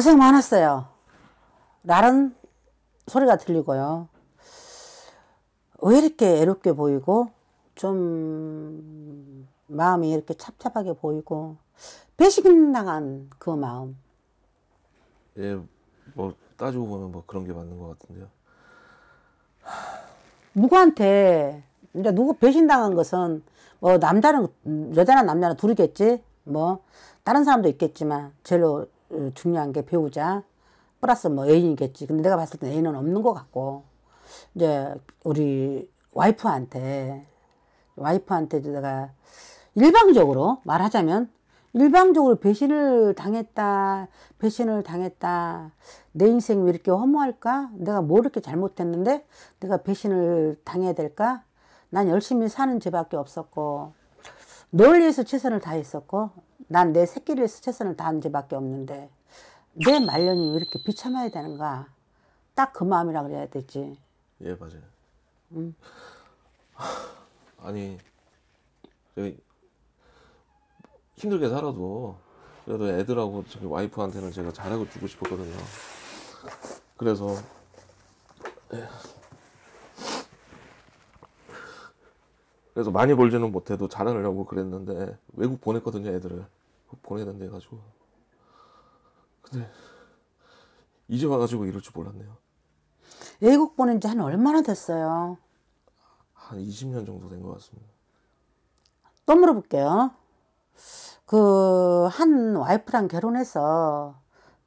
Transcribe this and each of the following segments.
고생 많았어요. 라는 소리가 들리고요. 왜 이렇게 애롭게 보이고 좀 마음이 이렇게 찹찹하게 보이고 배신당한 그 마음. 예, 뭐 따지고 보면 뭐 그런 게 맞는 것 같은데요. 누구한테 이제 누구 배신당한 것은 뭐 남자는 여자나 남자나 둘이겠지 뭐 다른 사람도 있겠지만 제로 어, 중요한 게 배우자 플러스 뭐 애인이겠지. 근데 내가 봤을 때 애인은 없는 것 같고 이제 우리 와이프한테 와이프한테 내가 일방적으로 말하자면 일방적으로 배신을 당했다 배신을 당했다 내 인생 왜 이렇게 허무할까 내가 뭐 이렇게 잘못했는데 내가 배신을 당해야 될까 난 열심히 사는 죄밖에 없었고 논리에서 최선을 다했었고 난내 새끼를 스트레스를 다한제밖에 없는데 내 말년이 왜 이렇게 비참해야 되는가 딱 그 마음이라 그래야 되지 예 맞아요 음. 아니 힘들게 살아도 그래도 애들하고 저기 와이프한테는 제가 잘하고 주고 싶었거든요 그래서 예. 그래서 많이 벌지는 못해도 잘하려고 그랬는데 외국 보냈거든요 애들을 보내야된데 해가지고 근데 이제 와가지고 이럴 줄 몰랐네요 외국 보낸 지한 얼마나 됐어요? 한 20년 정도 된 것 같습니다 또 물어볼게요 그 한 와이프랑 결혼해서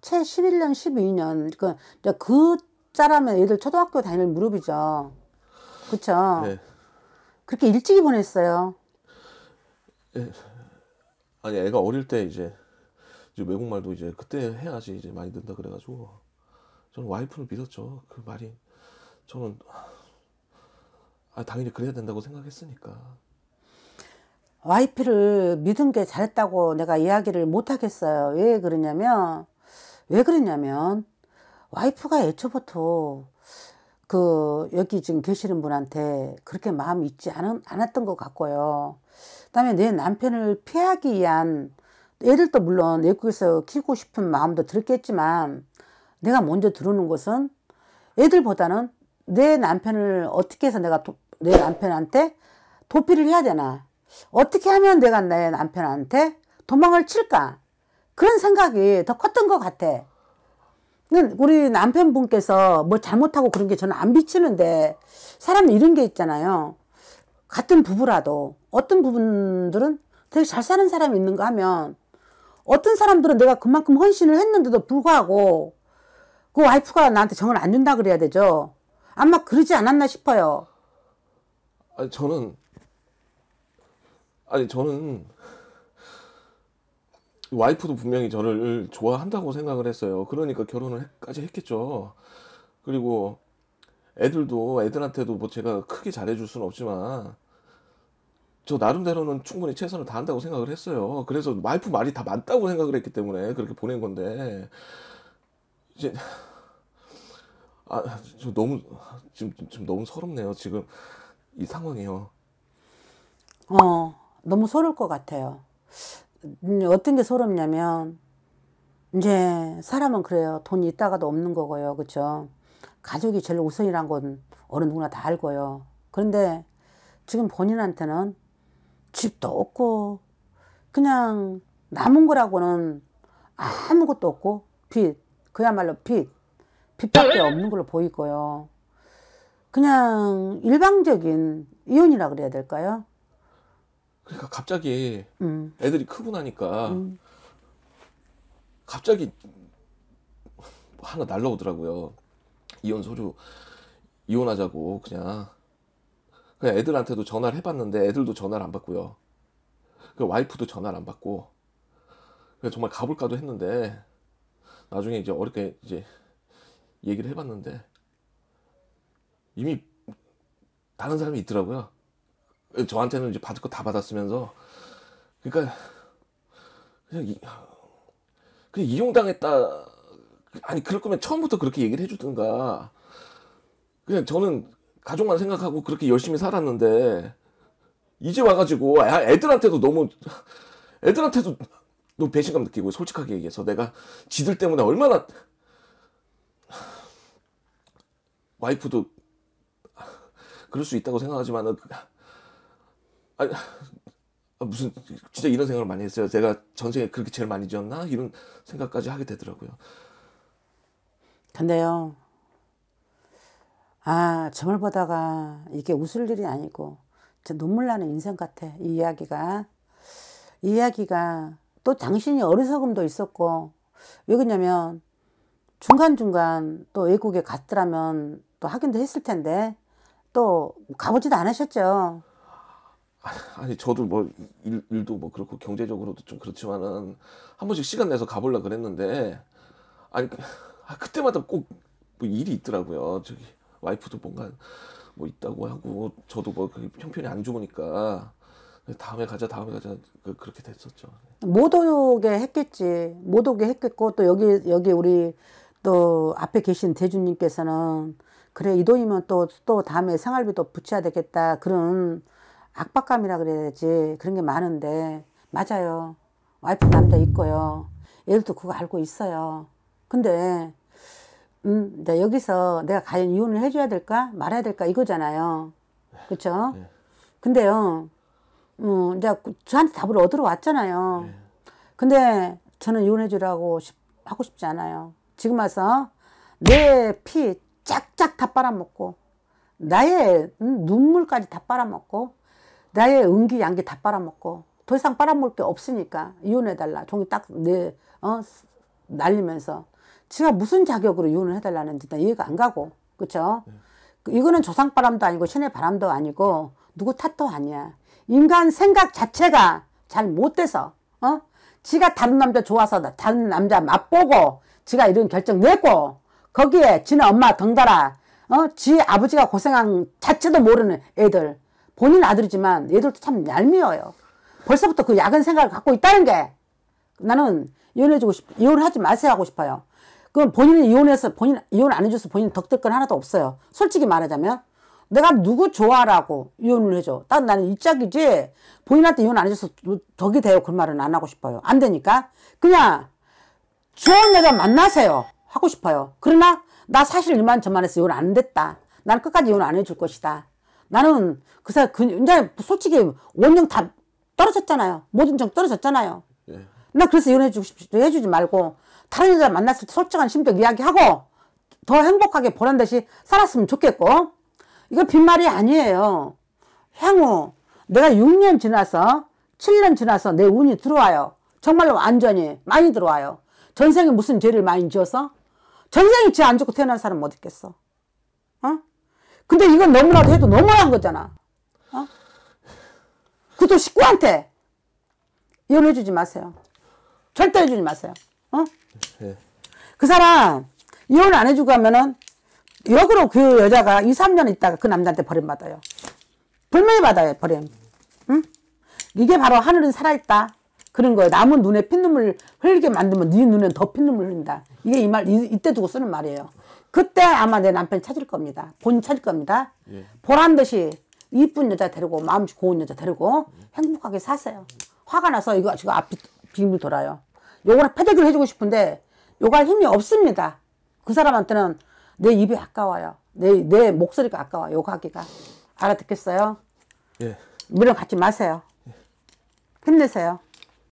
채 11년 12년 그, 그 짜라면 애들 초등학교 다닐 무릎이죠 그쵸? 네. 그렇게 일찍이 보냈어요 네. 아니 애가 어릴 때 이제 이제 외국말도 이제 그때 해야지 이제 많이 든다 그래가지고 저는 와이프를 믿었죠. 그 말이 저는 아 당연히 그래야 된다고 생각했으니까. 와이프를 믿은 게 잘했다고 내가 이야기를 못 하겠어요. 왜 그러냐면 왜 그러냐면 와이프가 애초부터 그 여기 지금 계시는 분한테 그렇게 마음이 있지 않은, 않았던 것 같고요. 그다음에 내 남편을 피하기 위한 애들도 물론 외국에서 키우고 싶은 마음도 들었겠지만 내가 먼저 들어오는 것은 애들보다는 내 남편을 어떻게 해서 내가 도, 내 남편한테 도피를 해야 되나 어떻게 하면 내가 내 남편한테 도망을 칠까 그런 생각이 더 컸던 것 같아 우리 남편분께서 뭐 잘못하고 그런 게 저는 안 비치는데 사람 이런 게 있잖아요. 같은 부부라도 어떤 부분들은 되게 잘 사는 사람이 있는가 하면 어떤 사람들은 내가 그만큼 헌신을 했는데도 불구하고 그 와이프가 나한테 정을 안 준다 그래야 되죠. 아마 그러지 않았나 싶어요. 아니 저는 아니 저는 와이프도 분명히 저를 좋아한다고 생각을 했어요. 그러니까 결혼을까지 했겠죠. 그리고 애들도 애들한테도 뭐 제가 크게 잘해줄 수는 없지만 저 나름대로는 충분히 최선을 다한다고 생각을 했어요. 그래서 와이프 말이 다 맞다고 생각을 했기 때문에 그렇게 보낸 건데 이제 아 저 너무 지금 지 너무 서럽네요. 지금 이 상황이요. 어 너무 서울 것 같아요. 음, 어떤 게 서럽냐면 이제 사람은 그래요. 돈이 있다가도 없는 거고요. 그렇죠? 가족이 제일 우선이란 건 어느 누구나 다 알고요. 그런데 지금 본인한테는 집도 없고 그냥 남은 거라고는 아무것도 없고 빚 그야말로 빚 빚밖에 없는 걸로 보이고요. 그냥 일방적인 이혼이라 그래야 될까요? 그러니까 갑자기 음. 애들이 크고 나니까 음. 갑자기 하나 날라오더라고요. 이혼 서류 이혼하자고 그냥 그냥 애들한테도 전화를 해봤는데 애들도 전화를 안 받고요. 그 와이프도 전화를 안 받고 정말 가볼까도 했는데 나중에 이제 어렵게 이제 얘기를 해봤는데 이미 다른 사람이 있더라고요. 저한테는 이제 받을 거 다 받았으면서 그러니까 그냥 이, 그냥 이용당했다 아니 그럴 거면 처음부터 그렇게 얘기를 해주든가 그냥 저는 가족만 생각하고 그렇게 열심히 살았는데 이제 와가지고 아, 애들한테도 너무 애들한테도 너무 배신감 느끼고 솔직하게 얘기해서 내가 지들 때문에 얼마나 와이프도 그럴 수 있다고 생각하지만 그 아니, 아, 무슨 진짜 이런 생각을 많이 했어요. 제가 전생에 그렇게 제일 많이 지었나 이런 생각까지 하게 되더라고요. 근데요, 아 점을 보다가 이게 웃을 일이 아니고 진짜 눈물 나는 인생 같아 이 이야기가 이 이야기가 또 당신이 어리석음도 있었고 왜 그러냐면 중간 중간 또 외국에 갔더라면 또 하긴도 했을 텐데 또 가보지도 않으셨죠. 아니 저도 뭐 일, 일도 뭐 그렇고 경제적으로도 좀 그렇지만은 한 번씩 시간 내서 가볼라 그랬는데 아니 아, 그때마다 꼭뭐 일이 있더라고요 저기 와이프도 뭔가 뭐 있다고 하고 저도 뭐 형편이 안 좋으니까 다음에 가자 다음에 가자 그, 그렇게 됐었죠 못 오게 했겠지 못 오게 했겠고 또 여기 여기 우리 또 앞에 계신 대주님께서는 그래 이 돈이면 또 또 다음에 생활비도 붙여야 되겠다 그런 압박감이라 그래야지 그런 게 많은데 맞아요. 와이프 남자 있고요. 얘들도 그거 알고 있어요. 근데 음, 나 네, 여기서 내가 과연 이혼을 해줘야 될까 말아야 될까 이거잖아요. 그쵸 네. 근데요, 음, 내가 그 저한테 답을 얻으러 왔잖아요. 근데 저는 이혼해주라고 하고 싶지 않아요. 지금 와서 내 피 쫙쫙 다 빨아먹고 나의 음, 눈물까지 다 빨아먹고 나의 은기 양기 다 빨아먹고 더 이상 빨아먹을 게 없으니까 이혼해달라 종이 딱 내 어, 날리면서 지가 무슨 자격으로 이혼을 해달라는지 나 이해가 안 가고 그쵸 네. 이거는 조상 바람도 아니고 신의 바람도 아니고 누구 탓도 아니야 인간 생각 자체가 잘 못돼서 어 지가 다른 남자 좋아서 다른 남자 맛보고 지가 이런 결정 내고 거기에 지네 엄마 덩달아 어지 아버지가 고생한 자체도 모르는 애들 본인 아들이지만 얘들도 참 얄미워요. 벌써부터 그 야근 생각을 갖고 있다는 게 나는 이혼해주고 싶, 이혼하지 을 마세요 하고 싶어요. 그건 본인은 이혼해서 본인 이혼 안 해줘서 본인 덕들 건 하나도 없어요. 솔직히 말하자면 내가 누구 좋아라고 이혼을 해줘. 딱 나는 이 짝이지 본인한테 이혼 안 해줘서 덕이 돼요. 그 말은 안 하고 싶어요. 안 되니까 그냥 좋은 여자 만나세요. 하고 싶어요. 그러나 나 사실 이만저만해서 이혼 안 됐다. 난 끝까지 이혼 안 해줄 것이다. 나는 그 사람 그, 근데 솔직히 원정 다 떨어졌잖아요. 모든 정 떨어졌잖아요. 예. 나 그래서 연애해주고 싶, 해주지 말고 다른 여자 만났을 때 솔직한 심정 이야기하고 더 행복하게 보란 듯이 살았으면 좋겠고 이건 빈말이 아니에요. 향후 내가 6년 지나서 7년 지나서 내 운이 들어와요. 정말로 완전히 많이 들어와요. 전생에 무슨 죄를 많이 지어서 전생에 죄안 좋고 태어난 사람 못 있겠어. 근데 이건 너무나도 해도 너무한 거잖아. 어? 그것도 식구한테 연해주지 마세요. 절대 해주지 마세요. 어? 네. 그 사람 이혼 안 해주고 하면은 역으로 그 여자가 2, 3년 있다가 그 남자한테 버림받아요. 분명 받아요, 버림. 응? 이게 바로 하늘은 살아있다. 그런 거예요. 남은 눈에 핏눈물 흘리게 만들면 네 눈엔 더 핏눈물 흘린다. 이게 이 말, 이, 이때 두고 쓰는 말이에요. 그때 아마 내 남편 찾을 겁니다. 본 찾을 겁니다. 예. 보란 듯이 이쁜 여자 데리고 마음 고운 여자 데리고 행복하게 사세요. 화가 나서 이거 지금 앞이 비밀 돌아요. 요거는 패대기를 해주고 싶은데 요거 할 힘이 없습니다. 그 사람한테는 내 입이 아까워요. 내, 내 목소리가 아까워 요가기가 알아듣겠어요? 예. 물론 갖지 마세요. 예. 힘내세요.